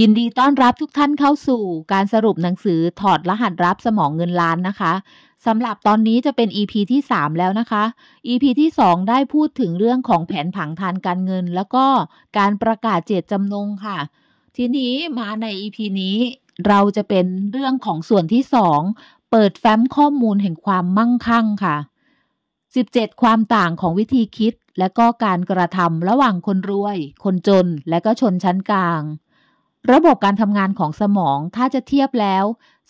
ยินดีต้อนรับทุกท่านเข้าสู่ การสรุปหนังสือถอดรหัสรับสมองเงินล้านนะคะ สำหรับตอนนี้จะเป็น EP ที่3 แล้วนะคะ EP ที่2 ได้พูดถึงเรื่องของแผนผังทางการเงิน แล้วก็การประกาศเจตจำนงค่ะ ทีนี้มาใน EP นี้ เราจะเป็นเรื่องของส่วนที่ 2 เปิดแฟ้มข้อมูลแห่งความมั่งคั่งค่ะ 17 ความต่างของวิธีคิด และก็การกระทำระหว่างคนรวย คนจนและก็ชนชั้นกลางระบบการทำงานของสมองถ้าจะเทียบแล้ว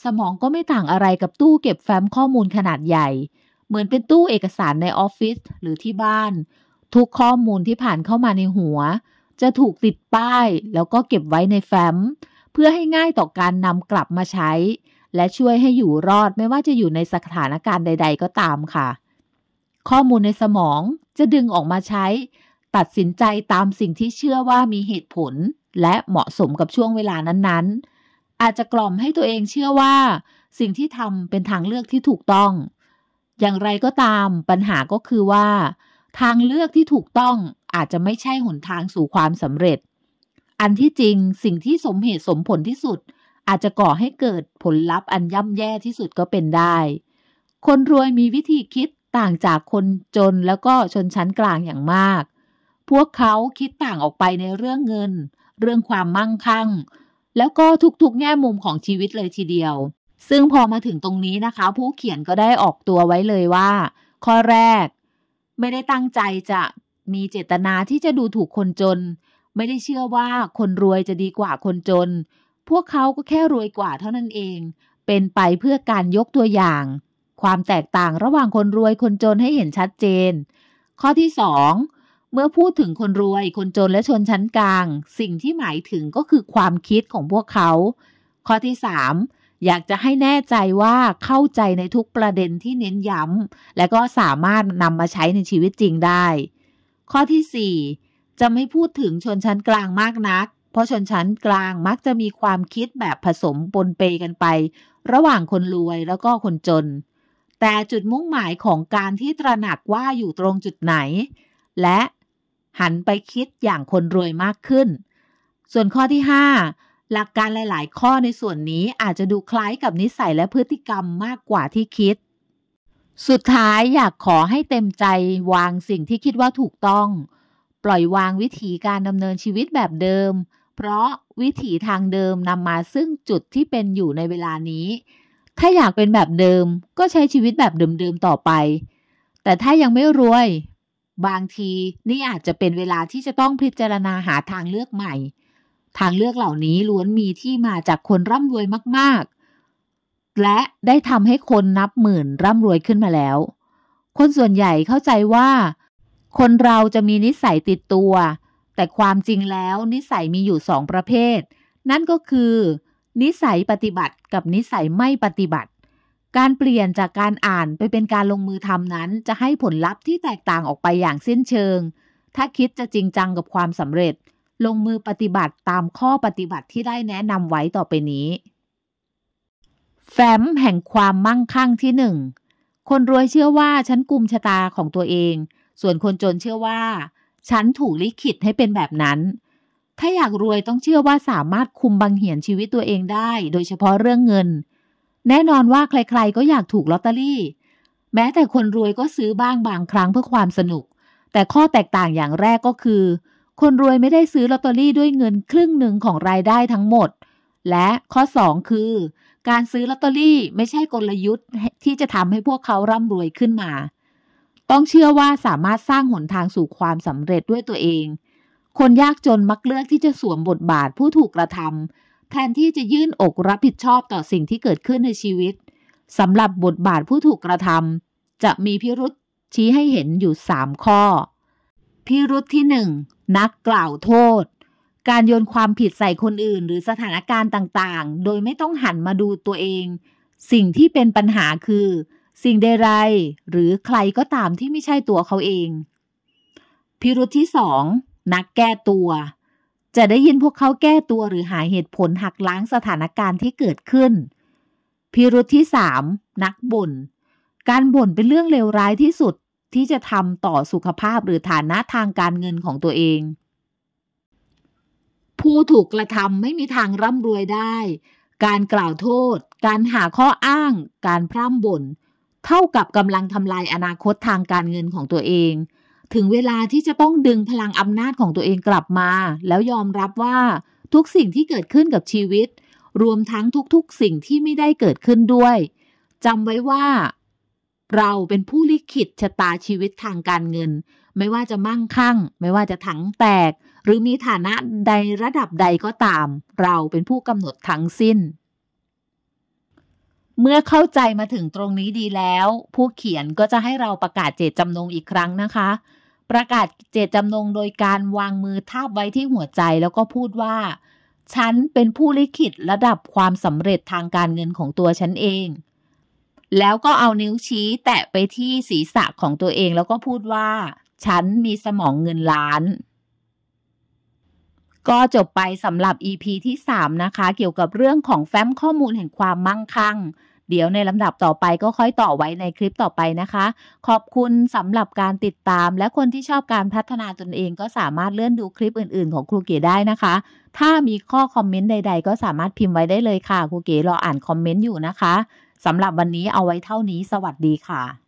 สมองก็ไม่ต่างอะไรกับตู้เก็บแฟ้มข้อมูลขนาดใหญ่ เหมือนเป็นตู้เอกสารในออฟฟิศหรือที่บ้าน ทุกข้อมูลที่ผ่านเข้ามาในหัว จะถูกติดป้าย แล้วก็เก็บไว้ในแฟ้ม เพื่อให้ง่ายต่อการนำกลับมาใช้ และช่วยให้อยู่รอดไม่ว่าจะอยู่ในสถานการณ์ใด ๆ ก็ตามค่ะ ข้อมูลในสมองจะดึงออกมาใช้ ตัดสินใจตามสิ่งที่เชื่อว่ามีเหตุผลและเหมาะสมกับช่วงเวลานั้นๆ อาจจะกล่อมให้ตัวเองเชื่อว่า สิ่งที่ทำเป็นทางเลือกที่ถูกต้อง อย่างไรก็ตาม ปัญหาก็คือว่า ทางเลือกที่ถูกต้องอาจจะไม่ใช่หนทางสู่ความสำเร็จ อันที่จริงสิ่งที่สมเหตุสมผลที่สุด อาจจะก่อให้เกิดผลลัพธ์อันย่ำแย่ที่สุดก็เป็นได้ คนรวยมีวิธีคิดต่างจากคนจนแล้วก็ชนชั้นกลางอย่างมาก พวกเขาคิดต่างออกไปในเรื่องเงินเรื่องความมั่งคั่ง แล้วก็ทุกๆ แง่มุมของชีวิตเลยทีเดียว ซึ่งพอมาถึงตรงนี้นะคะ ผู้เขียนก็ได้ออกตัวไว้เลยว่า ข้อแรก ไม่ได้ตั้งใจจะมีเจตนาที่จะดูถูกคนจน ไม่ได้เชื่อว่าคนรวยจะดีกว่าคนจน พวกเขาก็แค่รวยกว่าเท่านั้นเอง เป็นไปเพื่อการยกตัวอย่าง ความแตกต่างระหว่างคนรวยคนจนให้เห็นชัดเจน ข้อที่สองเมื่อพูดถึงคนรวย คนจนและชนชั้นกลาง สิ่งที่หมายถึงก็คือความคิดของพวกเขา ข้อที่ 3 อยากจะให้แน่ใจว่าเข้าใจในทุกประเด็นที่เน้นย้ำ และก็สามารถนำมาใช้ในชีวิตจริงได้ ข้อที่ 4 จะไม่พูดถึงชนชั้นกลางมากนัก เพราะชนชั้นกลางมักจะมีความคิดแบบผสมปนเปกันไป ระหว่างคนรวยแล้วก็คนจน แต่จุดมุ่งหมายของการที่ตระหนักว่าอยู่ตรงจุดไหน และหันไปคิดอย่างคนรวยมากขึ้น ส่วนข้อที่ 5 หลักการหลาย ๆ ข้อในส่วนนี้อาจจะดูคล้ายกับนิสัยและพฤติกรรมมากกว่าที่คิด สุดท้ายอยากขอให้เต็มใจ วางสิ่งที่คิดว่าถูกต้อง ปล่อยวางวิธีการดำเนินชีวิตแบบเดิม เพราะวิถีทางเดิมนำมาซึ่งจุดที่เป็นอยู่ในเวลานี้ ถ้าอยากเป็นแบบเดิมก็ใช้ชีวิตแบบเดิม ๆ ต่อไป แต่ถ้ายังไม่รวยบางทีนี่อาจจะเป็นเวลาที่จะต้องพิจารณาหาทางเลือกใหม่ ทางเลือกเหล่านี้ล้วนมีที่มาจากคนร่ำรวยมากๆ และได้ทำให้คนนับหมื่นร่ำรวยขึ้นมาแล้ว คนส่วนใหญ่เข้าใจว่า คนเราจะมีนิสัยติดตัว แต่ความจริงแล้วนิสัยมีอยู่สองประเภท นั่นก็คือ นิสัยปฏิบัติกับนิสัยไม่ปฏิบัติการเปลี่ยนจากการอ่านไปเป็นการลงมือทำนั้น จะให้ผลลัพธ์ที่แตกต่างออกไปอย่างสิ้นเชิง ถ้าคิดจะจริงจังกับความสำเร็จ ลงมือปฏิบัติตามข้อปฏิบัติที่ได้แนะนำไว้ต่อไปนี้ แฟ้มแห่งความมั่งคั่งที่หนึ่ง คนรวยเชื่อว่าฉันกุมชะตาของตัวเอง ส่วนคนจนเชื่อว่า ฉันถูกลิขิตให้เป็นแบบนั้น ถ้าอยากรวยต้องเชื่อว่าสามารถคุมบังเหียนชีวิตตัวเองได้ โดยเฉพาะเรื่องเงินแน่นอนว่าใครๆก็อยากถูกลอตเตอรี่ แม้แต่คนรวยก็ซื้อบ้างบางครั้งเพื่อความสนุก แต่ข้อแตกต่างอย่างแรกก็คือ คนรวยไม่ได้ซื้อลอตเตอรี่ด้วยเงินครึ่งหนึ่งของรายได้ทั้งหมด และข้อ2คือ การซื้อลอตเตอรี่ไม่ใช่กลยุทธ์ที่จะทำให้พวกเขาร่ำรวยขึ้นมา ต้องเชื่อว่าสามารถสร้างหนทางสู่ความสำเร็จด้วยตัวเอง คนยากจนมักเลือกที่จะสวมบทบาทผู้ถูกกระทำแทนที่จะยื่นอกรับผิดชอบต่อสิ่งที่เกิดขึ้นในชีวิตสำหรับบทบาทผู้ถูกกระทำจะมีพิรุษชี้ให้เห็นอยู่สามข้อ พิรุษที่หนึ่งนักกล่าวโทษ การโยนความผิดใส่คนอื่นหรือสถานการณ์ต่างๆ โดยไม่ต้องหันมาดูตัวเอง สิ่งที่เป็นปัญหาคือ สิ่งใดๆหรือใครก็ตามที่ไม่ใช่ตัวเขาเอง พิรุษที่สองนักแก้ตัวจะได้ยินพวกเขาแก้ตัวหรือหาเหตุผลหักล้างสถานการณ์ที่เกิดขึ้น พิรุธที่สามนักบ่น การบ่นเป็นเรื่องเลวร้ายที่สุดที่จะทำต่อสุขภาพหรือฐานะทางการเงินของตัวเอง ผู้ถูกกระทำไม่มีทางร่ำรวยได้ การกล่าวโทษการหาข้ออ้าง การพร่ำบ่นเท่ากับกำลังทำลายอนาคตทางการเงินของตัวเองถึงเวลาที่จะต้องดึงพลังอำนาจของตัวเองกลับมา แล้วยอมรับว่าทุกสิ่งที่เกิดขึ้นกับชีวิต รวมทั้งทุกๆสิ่งที่ไม่ได้เกิดขึ้นด้วยจำไว้ว่า เราเป็นผู้ลิขิตชะตาชีวิตทางการเงิน ไม่ว่าจะมั่งคั่ง ไม่ว่าจะถังแตก หรือมีฐานะใดระดับใดก็ตาม เราเป็นผู้กำหนดทั้งสิ้น เมื่อเข้าใจมาถึงตรงนี้ดีแล้ว ผู้เขียนก็จะให้เราประกาศเจตจำนงอีกครั้งนะคะประกาศเจตจำนงโดยการวางมือทาบไว้ที่หัวใจแล้วก็พูดว่า ฉันเป็นผู้ลิขิตระดับความสำเร็จทางการเงินของตัวฉันเอง แล้วก็เอานิ้วชี้แตะไปที่ศีรษะของตัวเอง แล้วก็พูดว่า ฉันมีสมองเงินล้าน ก็จบไปสำหรับ EP ที่ 3 นะคะ เกี่ยวกับเรื่องของแฟ้มข้อมูลแห่งความมั่งคั่งเดี๋ยวในลำดับต่อไปก็ค่อยต่อไว้ในคลิปต่อไปนะคะ ขอบคุณสำหรับการติดตามและคนที่ชอบการพัฒนาตนเอง ก็สามารถเลื่อนดูคลิปอื่น ๆ ของครูเก๋ได้นะคะ ถ้ามีข้อคอมเมนต์ใด ๆ ก็สามารถพิมพ์ไว้ได้เลยค่ะครูเก๋รออ่านคอมเมนต์อยู่นะคะสำหรับวันนี้เอาไว้เท่านี้สวัสดีค่ะ